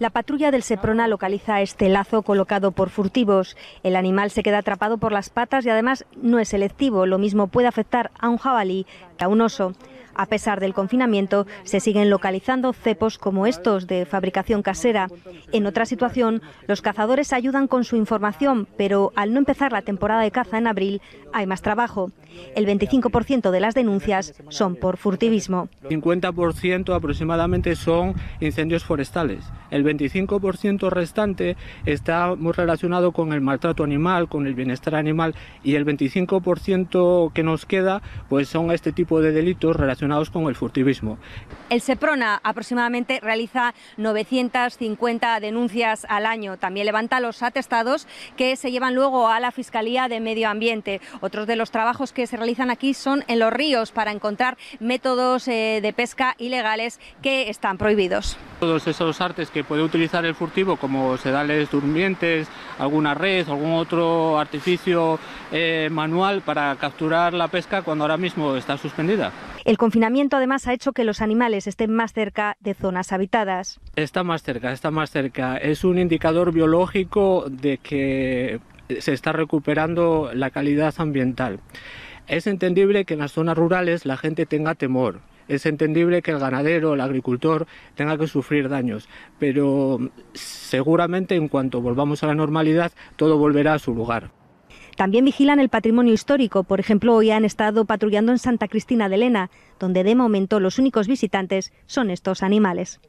La patrulla del Seprona localiza este lazo colocado por furtivos. El animal se queda atrapado por las patas y además no es selectivo. Lo mismo puede afectar a un jabalí que a un oso. A pesar del confinamiento, se siguen localizando cepos como estos de fabricación casera. En otra situación, los cazadores ayudan con su información, pero al no empezar la temporada de caza en abril, hay más trabajo. El 25% de las denuncias son por furtivismo. El 50% aproximadamente son incendios forestales. El 25% restante está muy relacionado con el maltrato animal, con el bienestar animal y el 25% que nos queda pues son este tipo de delitos relacionados con el furtivismo. El SEPRONA aproximadamente realiza 950 denuncias al año. También levanta los atestados que se llevan luego a la Fiscalía de Medio Ambiente. Otros de los trabajos que se realizan aquí son en los ríos para encontrar métodos eh, de pesca ilegales que están prohibidos. Todos esos artes que puede utilizar el furtivo, como sedales durmientes, alguna red, algún otro artificio eh, manual para capturar la pesca cuando ahora mismo está suspendida. El confinamiento además ha hecho que los animales estén más cerca de zonas habitadas. Está más cerca, está más cerca. Es un indicador biológico de que se está recuperando la calidad ambiental. Es entendible que en las zonas rurales la gente tenga temor. Es entendible que el ganadero, el agricultor, tenga que sufrir daños, pero seguramente en cuanto volvamos a la normalidad, todo volverá a su lugar. También vigilan el patrimonio histórico. Por ejemplo, hoy han estado patrullando en Santa Cristina de Lena, donde de momento los únicos visitantes son estos animales.